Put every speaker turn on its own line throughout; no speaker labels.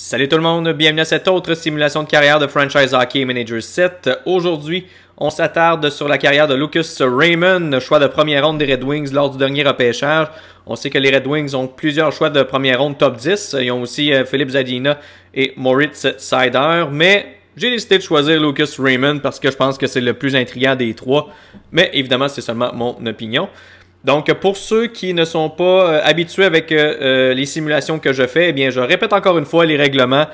Salut tout le monde, bienvenue à cette autre simulation de carrière de Franchise Hockey Manager 7. Aujourd'hui, on s'attarde sur la carrière de Lucas Raymond, choix de première ronde des Red Wings lors du dernier repêchage. On sait que les Red Wings ont plusieurs choix de première ronde top 10. Ils ont aussi euh, Philippe Zadina et Moritz Sider, mais j'ai décidé de choisir Lucas Raymond parce que je pense que c'est le plus intriguant des trois, mais évidemment, c'est seulement mon opinion. Donc, pour ceux qui ne sont pas euh, habitués avec euh, euh, les simulations que je fais, eh bien, je répète encore une fois les règlements.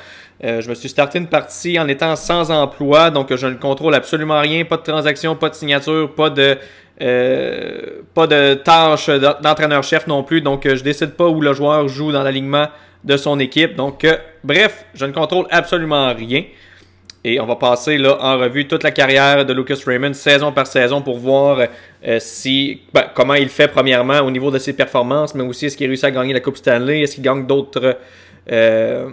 je me suis starté une partie en étant sans emploi, donc je ne contrôle absolument rien, pas de transaction, pas de signature, pas de pas de tâche d'entraîneur-chef non plus, donc je décide pas où le joueur joue dans l'alignement de son équipe. Donc, bref, je ne contrôle absolument rien. Et on va passer là en revue toute la carrière de Lucas Raymond saison par saison pour voir euh, si ben, comment il fait premièrement au niveau de ses performances, mais aussi est-ce qu'il réussit à gagner la Coupe Stanley, est-ce qu'il gagne d'autres euh,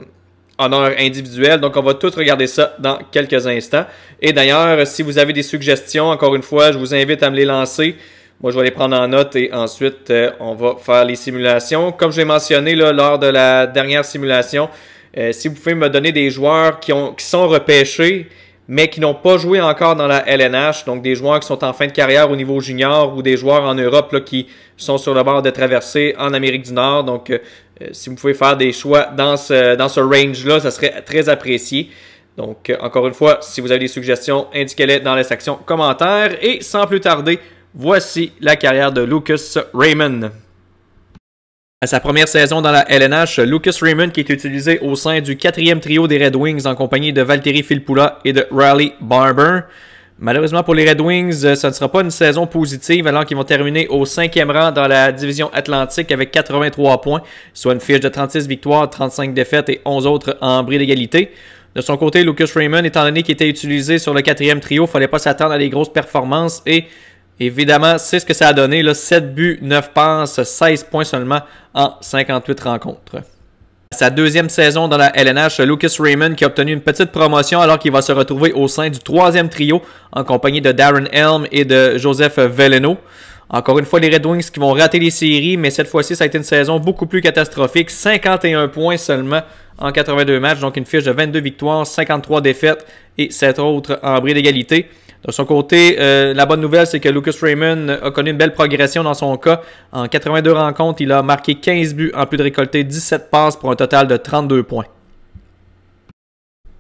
honneurs individuels. Donc on va tout regarder ça dans quelques instants. Et d'ailleurs, si vous avez des suggestions, encore une fois, je vous invite à me les lancer. Moi, je vais les prendre en note et ensuite, euh, on va faire les simulations. Comme je l'ai mentionné là, lors de la dernière simulation, euh, si vous pouvez me donner des joueurs qui, ont, qui sont repêchés, mais qui n'ont pas joué encore dans la LNH, donc des joueurs qui sont en fin de carrière au niveau junior ou des joueurs en Europe qui sont sur le bord de traverser en Amérique du Nord. Donc, euh, si vous pouvez faire des choix dans ce, dans ce range-là, ça serait très apprécié. Donc, euh, encore une fois, si vous avez des suggestions, indiquez-les dans la section commentaires. Et sans plus tarder, voici la carrière de Lucas Raymond. À sa première saison dans la LNH, Lucas Raymond, qui est utilisé au sein du quatrième trio des Red Wings en compagnie de Valtteri Filppula et de Riley Barber. Malheureusement pour les Red Wings, euh, ce ne sera pas une saison positive alors qu'ils vont terminer au cinquième rang dans la division atlantique avec 83 points, soit une fiche de 36 victoires, 35 défaites et 11 autres en bris d'égalité. De son côté, Lucas Raymond, étant donné qu'il était utilisé sur le quatrième trio, fallait pas s'attendre à des grosses performances et Évidemment, c'est ce que ça a donné. Là, 7 buts, 9 passes, 16 points seulement en 58 rencontres. Sa deuxième saison dans la LNH, Lucas Raymond qui a obtenu une petite promotion alors qu'il va se retrouver au sein du troisième trio en compagnie de Darren Elm et de Joseph Veleno. Encore une fois, les Red Wings qui vont rater les séries, mais cette fois-ci, ça a été une saison beaucoup plus catastrophique. 51 points seulement en 82 matchs, donc une fiche de 22 victoires, 53 défaites et 7 autres en bris d'égalité. De son côté, euh, la bonne nouvelle, c'est que Lucas Raymond a connu une belle progression dans son cas. En 82 rencontres, il a marqué 15 buts en plus de récolter 17 passes pour un total de 32 points.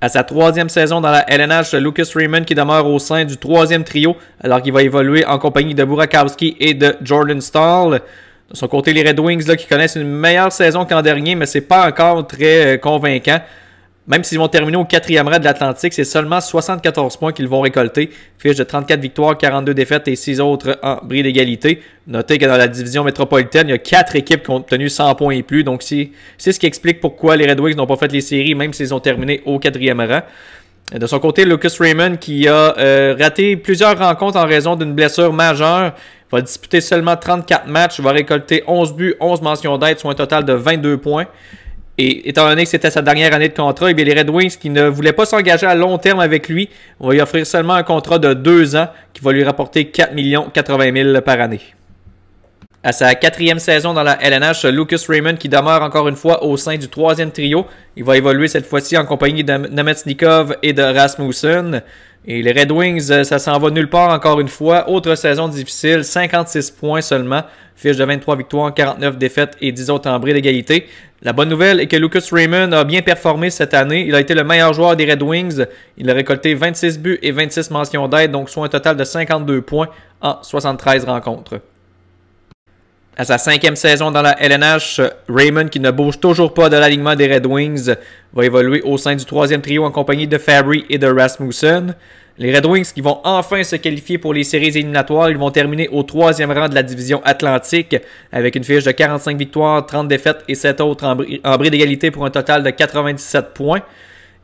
À sa troisième saison dans la LNH, Lucas Raymond qui demeure au sein du troisième trio, alors qu'il va évoluer en compagnie de Burakowski et de Jordan Stahl. De son côté, les Red Wings là, qui connaissent une meilleure saison qu'en dernier, mais c'est pas encore très euh, convaincant. Même s'ils vont terminer au quatrième rang de l'Atlantique, c'est seulement 74 points qu'ils vont récolter. Fiche de 34 victoires, 42 défaites et 6 autres en bris d'égalité. Notez que dans la division métropolitaine, il y a 4 équipes qui ont obtenu 100 points et plus. Donc c'est ce qui explique pourquoi les Red Wings n'ont pas fait les séries, même s'ils ont terminé au quatrième rang. De son côté, Lucas Raymond, qui a euh, raté plusieurs rencontres en raison d'une blessure majeure, va disputer seulement 34 matchs, va récolter 11 buts, 11 mentions d'aide, soit un total de 22 points. Et étant donné que c'était sa dernière année de contrat, et eh les Red Wings qui ne voulaient pas s'engager à long terme avec lui, vont lui offrir seulement un contrat de deux ans qui va lui rapporter 4 millions 80 000 par année. À sa quatrième saison dans la LNH, Lucas Raymond qui demeure encore une fois au sein du troisième trio. Il va évoluer cette fois-ci en compagnie de Nametsnikov et de Rasmussen. Et les Red Wings, euh, ça s'en va nulle part encore une fois. Autre saison difficile, 56 points seulement. Fiche de 23 victoires, 49 défaites et 10 autres en bris d'égalité. La bonne nouvelle est que Lucas Raymond a bien performé cette année. Il a été le meilleur joueur des Red Wings. Il a récolté 26 buts et 26 mentions d'aide, donc soit un total de 52 points en 73 rencontres. À sa cinquième saison dans la LNH, Raymond, qui ne bouge toujours pas de l'alignement des Red Wings, va évoluer au sein du troisième trio en compagnie de Fabry et de Rasmussen. Les Red Wings qui vont enfin se qualifier pour les séries éliminatoires. Ils vont terminer au troisième rang de la division Atlantique avec une fiche de 45 victoires, 30 défaites et 7 autres en, bris, d'égalité pour un total de 97 points.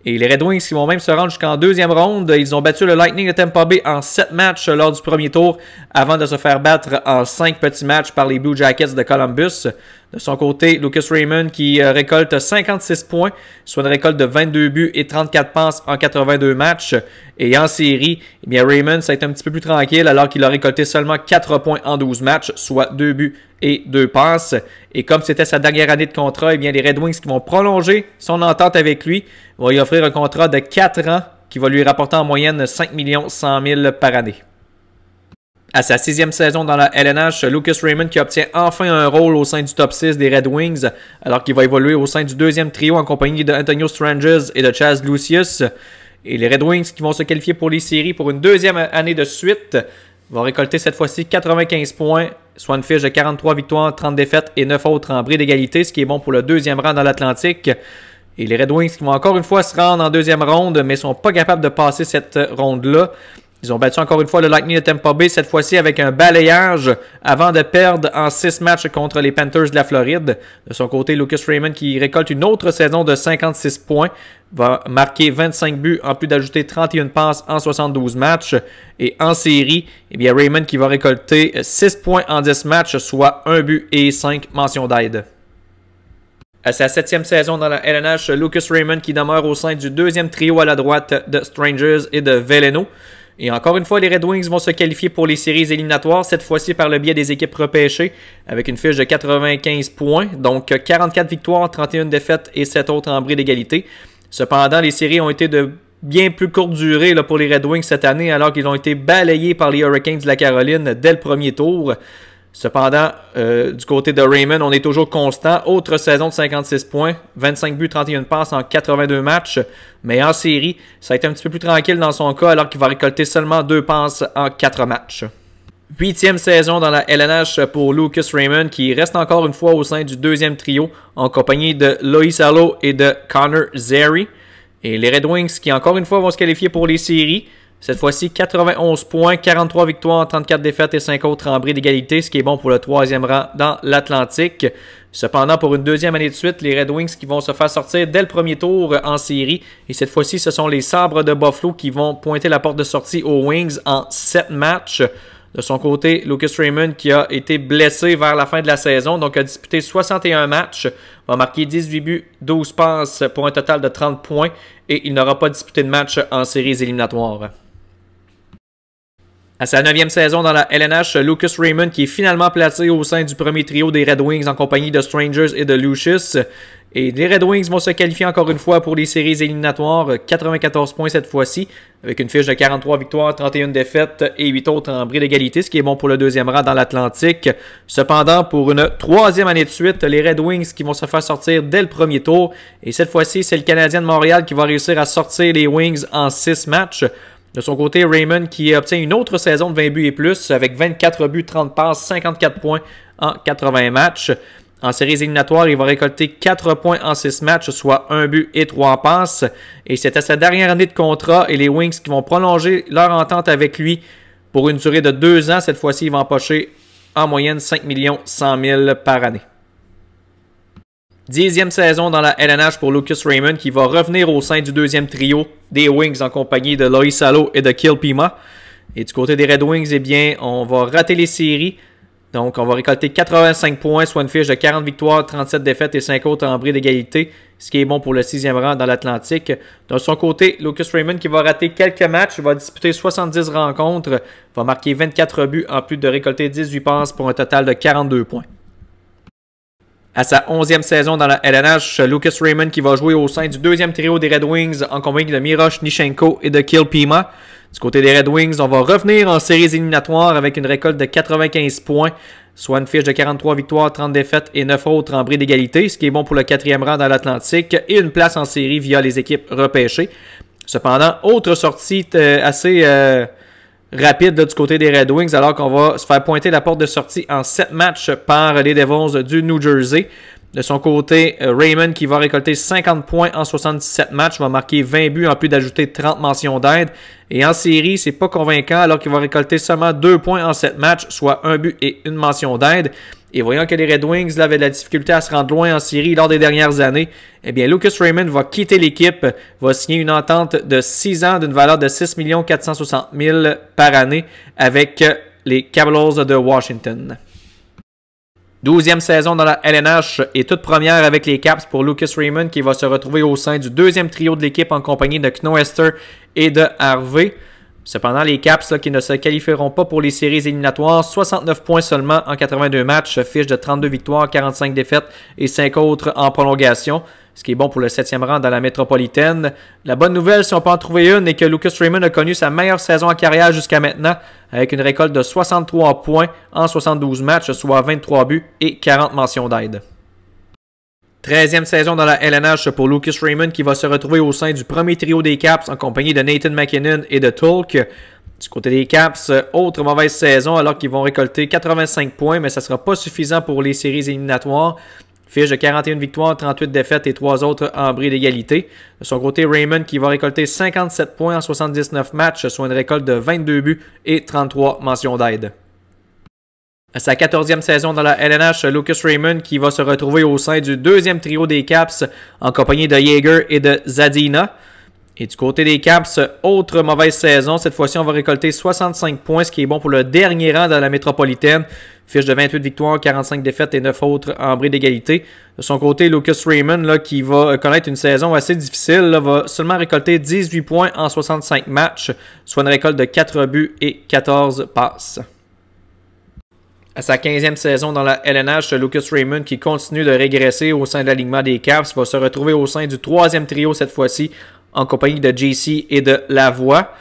Et les Red Wings qui vont même se rendre jusqu'en deuxième ronde. Ils ont battu le Lightning de Tampa Bay en 7 matchs lors du premier tour avant de se faire battre en 5 petits matchs par les Blue Jackets de Columbus. De son côté, Lucas Raymond qui euh, récolte 56 points, soit une récolte de 22 buts et 34 passes en 82 matchs. Et en série, eh bien Raymond, ça a un petit peu plus tranquille alors qu'il a récolté seulement 4 points en 12 matchs, soit 2 buts et 2 passes. Et comme c'était sa dernière année de contrat, eh bien les Red Wings qui vont prolonger son entente avec lui vont lui offrir un contrat de 4 ans qui va lui rapporter en moyenne 5 100 000 par année à sa sixième saison dans la LNH, Lucas Raymond qui obtient enfin un rôle au sein du top 6 des Red Wings, alors qu'il va évoluer au sein du deuxième trio en compagnie de Antonio Stranges et de Chaz Lucius. Et les Red Wings qui vont se qualifier pour les séries pour une deuxième année de suite vont récolter cette fois-ci 95 points, soit une fiche de 43 victoires, 30 défaites et 9 autres en bris d'égalité, ce qui est bon pour le deuxième rang dans l'Atlantique. Et les Red Wings qui vont encore une fois se rendre en deuxième ronde, mais sont pas capables de passer cette ronde-là. Ils ont battu encore une fois le Lightning de Tampa Bay, cette fois-ci avec un balayage avant de perdre en six matchs contre les Panthers de la Floride. De son côté, Lucas Raymond, qui récolte une autre saison de 56 points, va marquer 25 buts en plus d'ajouter 31 passes en 72 matchs. Et en série, eh bien Raymond qui va récolter 6 points en 10 matchs, soit 1 but et 5 mentions d'aide. À sa septième saison dans la LNH, Lucas Raymond qui demeure au sein du deuxième trio à la droite de Strangers et de Veleno. Et encore une fois, les Red Wings vont se qualifier pour les séries éliminatoires, cette fois-ci par le biais des équipes repêchées, avec une fiche de 95 points, donc 44 victoires, 31 défaites et 7 autres en bris d'égalité. Cependant, les séries ont été de bien plus courte durée pour les Red Wings cette année, alors qu'ils ont été balayés par les Hurricanes de la Caroline dès le premier tour. Cependant, euh, du côté de Raymond, on est toujours constant. Autre saison de 56 points, 25 buts, 31 passes en 82 matchs. Mais en série, ça a été un petit peu plus tranquille dans son cas alors qu'il va récolter seulement 2 passes en 4 matchs. Huitième saison dans la LNH pour Lucas Raymond qui reste encore une fois au sein du deuxième trio en compagnie de Loïs Allo et de Connor Zeri. Et les Red Wings qui encore une fois vont se qualifier pour les séries. Cette fois-ci, 91 points, 43 victoires, 34 défaites et 5 autres en bris d'égalité, ce qui est bon pour le troisième rang dans l'Atlantique. Cependant, pour une deuxième année de suite, les Red Wings qui vont se faire sortir dès le premier tour en série. Et cette fois-ci, ce sont les Sabres de Buffalo qui vont pointer la porte de sortie aux Wings en 7 matchs. De son côté, Lucas Raymond, qui a été blessé vers la fin de la saison, donc a disputé 61 matchs, va marquer 18 buts, 12 passes pour un total de 30 points et il n'aura pas disputé de match en séries éliminatoires. À sa neuvième saison dans la LNH, Lucas Raymond qui est finalement placé au sein du premier trio des Red Wings en compagnie de Strangers et de Lucius. Et les Red Wings vont se qualifier encore une fois pour les séries éliminatoires, 94 points cette fois-ci, avec une fiche de 43 victoires, 31 défaites et 8 autres en bris d'égalité, ce qui est bon pour le deuxième rang dans l'Atlantique. Cependant, pour une troisième année de suite, les Red Wings qui vont se faire sortir dès le premier tour, et cette fois-ci, c'est le Canadien de Montréal qui va réussir à sortir les Wings en 6 matchs. De son côté, Raymond qui obtient une autre saison de 20 buts et plus avec 24 buts, 30 passes, 54 points en 80 matchs. En séries éliminatoires, il va récolter 4 points en 6 matchs, soit 1 but et 3 passes. Et c'était sa dernière année de contrat et les Wings qui vont prolonger leur entente avec lui pour une durée de 2 ans. Cette fois-ci, il va empocher en moyenne 5 100 000 par année. Dixième saison dans la LNH pour Lucas Raymond qui va revenir au sein du deuxième trio des Wings en compagnie de Loïs Salo et de Kill Pima. Et du côté des Red Wings, eh bien, on va rater les séries. Donc, on va récolter 85 points, soit une fiche de 40 victoires, 37 défaites et 5 autres en bris d'égalité, ce qui est bon pour le sixième rang dans l'Atlantique. De son côté, Lucas Raymond qui va rater quelques matchs, va disputer 70 rencontres, va marquer 24 buts en plus de récolter 18 passes pour un total de 42 points à sa 11e saison dans la LNH. Lucas Raymond qui va jouer au sein du deuxième trio des Red Wings en compagnie de Mirosh Nishenko et de Kill Pima. Du côté des Red Wings, on va revenir en séries éliminatoires avec une récolte de 95 points, soit une fiche de 43 victoires, 30 défaites et 9 autres en bris d'égalité, ce qui est bon pour le quatrième rang dans l'Atlantique et une place en série via les équipes repêchées. Cependant, autre sortie euh, assez... Euh, rapide là, du côté des Red Wings alors qu'on va se faire pointer la porte de sortie en 7 matchs par les Devons du New Jersey. De son côté, euh, Raymond qui va récolter 50 points en 77 matchs, va marquer 20 buts en plus d'ajouter 30 mentions d'aide. Et en série, c'est pas convaincant alors qu'il va récolter seulement 2 points en 7 matchs, soit un but et une mention d'aide. Et voyant que les Red Wings avaient de la difficulté à se rendre loin en Syrie lors des dernières années, eh bien Lucas Raymond va quitter l'équipe, va signer une entente de 6 ans d'une valeur de 6 460 000 par année avec les Capitals de Washington. 12 saison dans la LNH et toute première avec les Caps pour Lucas Raymond qui va se retrouver au sein du deuxième trio de l'équipe en compagnie de Knoester et de Harvey. Cependant, les Caps qui ne se qualifieront pas pour les séries éliminatoires, 69 points seulement en 82 matchs, fiche de 32 victoires, 45 défaites et 5 autres en prolongation ce qui est bon pour le septième rang dans la métropolitaine. La bonne nouvelle, si on peut en trouver une, est que Lucas Raymond a connu sa meilleure saison en carrière jusqu'à maintenant, avec une récolte de 63 points en 72 matchs, soit 23 buts et 40 mentions d'aide. 13e saison dans la LNH pour Lucas Raymond qui va se retrouver au sein du premier trio des Caps en compagnie de Nathan McKinnon et de Tulk. Du côté des Caps, autre mauvaise saison alors qu'ils vont récolter 85 points, mais ça ne sera pas suffisant pour les séries éliminatoires. Fiche de 41 victoires, 38 défaites et 3 autres en bris d'égalité. De son côté, Raymond qui va récolter 57 points en 79 matchs, soit une récolte de 22 buts et 33 mentions d'aide. À sa 14e saison dans la LNH, Lucas Raymond qui va se retrouver au sein du deuxième trio des Caps en compagnie de Jaeger et de Zadina. Et du côté des Caps, autre mauvaise saison. Cette fois-ci, on va récolter 65 points, ce qui est bon pour le dernier rang de la métropolitaine. Fiche de 28 victoires, 45 défaites et 9 autres en bris d'égalité. De son côté, Lucas Raymond, là, qui va connaître une saison assez difficile, va seulement récolter 18 points en 65 matchs, soit une récolte de 4 buts et 14 passes. À sa 15e saison dans la LNH, Lucas Raymond, qui continue de régresser au sein de l'alignement des Caps, va se retrouver au sein du troisième trio cette fois-ci, en compagnie de JC et de Lavoie.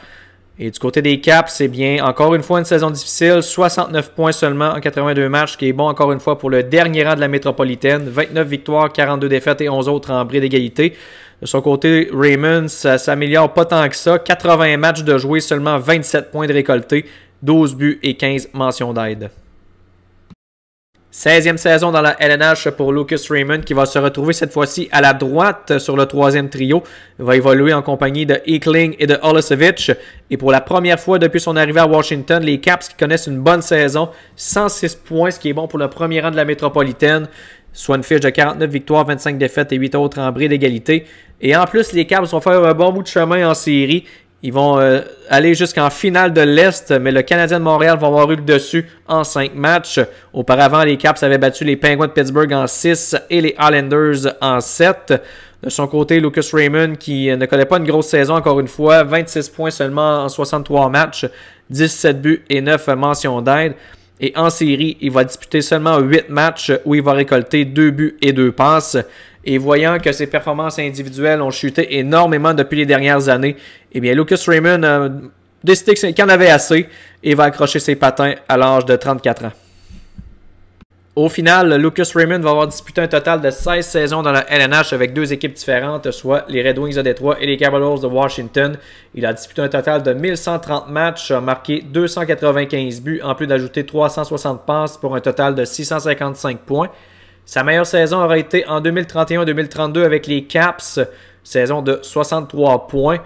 Et du côté des Caps, c'est eh bien encore une fois une saison difficile. 69 points seulement en 82 matchs, ce qui est bon encore une fois pour le dernier rang de la métropolitaine. 29 victoires, 42 défaites et 11 autres en bris d'égalité. De son côté, Raymond, ça s'améliore pas tant que ça. 80 matchs de jouer, seulement 27 points de récoltés, 12 buts et 15 mentions d'aide. 16e saison dans la LNH pour Lucas Raymond qui va se retrouver cette fois-ci à la droite sur le troisième trio. Il va évoluer en compagnie de Ekling et de Olasevic. Et pour la première fois depuis son arrivée à Washington, les Caps qui connaissent une bonne saison, 106 points, ce qui est bon pour le premier rang de la métropolitaine soit une fiche de 49 victoires, 25 défaites et 8 autres en bris d'égalité. Et en plus, les Caps vont faire un bon bout de chemin en série. Ils vont euh, aller jusqu'en finale de l'Est, mais le Canadien de Montréal va avoir eu le dessus en cinq matchs. Auparavant, les Caps avaient battu les Penguins de Pittsburgh en 6 et les Islanders en 7. De son côté, Lucas Raymond, qui ne connaît pas une grosse saison encore une fois, 26 points seulement en 63 matchs, 17 buts et 9 mentions d'aide. Et en série, il va disputer seulement 8 matchs où il va récolter 2 buts et 2 passes. Et voyant que ses performances individuelles ont chuté énormément depuis les dernières années, eh bien, Lucas Raymond a décidé qu'il en avait assez et va accrocher ses patins à l'âge de 34 ans. Au final, Lucas Raymond va avoir disputé un total de 16 saisons dans la LNH avec deux équipes différentes, soit les Red Wings de Détroit et les Capitals de Washington. Il a disputé un total de 1130 matchs, marqué 295 buts, en plus d'ajouter 360 passes pour un total de 655 points. Sa meilleure saison aura été en 2031-2032 avec les Caps, saison de 63 points.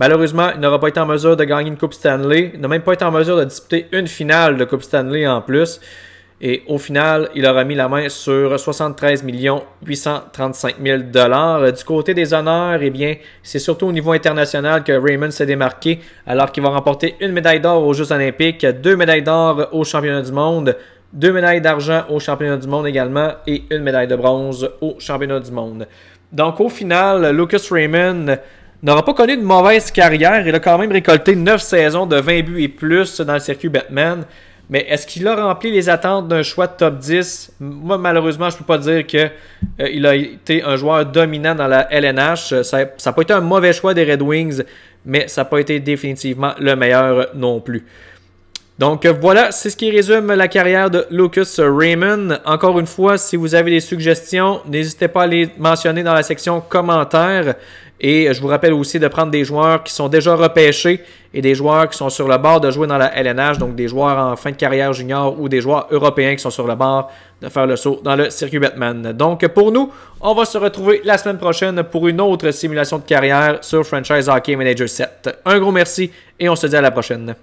Malheureusement, il n'aura pas été en mesure de gagner une Coupe Stanley. Il n'a même pas été en mesure de disputer une finale de Coupe Stanley en plus. Et au final, il aura mis la main sur 73 835 000 dollars. Du côté des honneurs, eh bien, c'est surtout au niveau international que Raymond s'est démarqué, alors qu'il va remporter une médaille d'or aux Jeux Olympiques, deux médailles d'or aux Championnats du Monde, deux médailles d'argent au championnat du monde également et une médaille de bronze au championnat du monde. Donc au final, Lucas Raymond n'aura pas connu de mauvaise carrière. Il a quand même récolté 9 saisons de 20 buts et plus dans le circuit Batman. Mais est-ce qu'il a rempli les attentes d'un choix de top 10 Moi, malheureusement, je ne peux pas dire qu'il euh, il a été un joueur dominant dans la LNH. Ça n'a pas été un mauvais choix des Red Wings, mais ça n'a pas été définitivement le meilleur non plus. Donc euh, voilà, c'est ce qui résume la carrière de Lucas Raymond. Encore une fois, si vous avez des suggestions, n'hésitez pas à les mentionner dans la section commentaires. Et je vous rappelle aussi de prendre des joueurs qui sont déjà repêchés et des joueurs qui sont sur le bord de jouer dans la LNH, donc des joueurs en fin de carrière junior ou des joueurs européens qui sont sur le bord de faire le saut dans le circuit Batman. Donc pour nous, on va se retrouver la semaine prochaine pour une autre simulation de carrière sur Franchise Hockey Manager 7. Un gros merci et on se dit à la prochaine.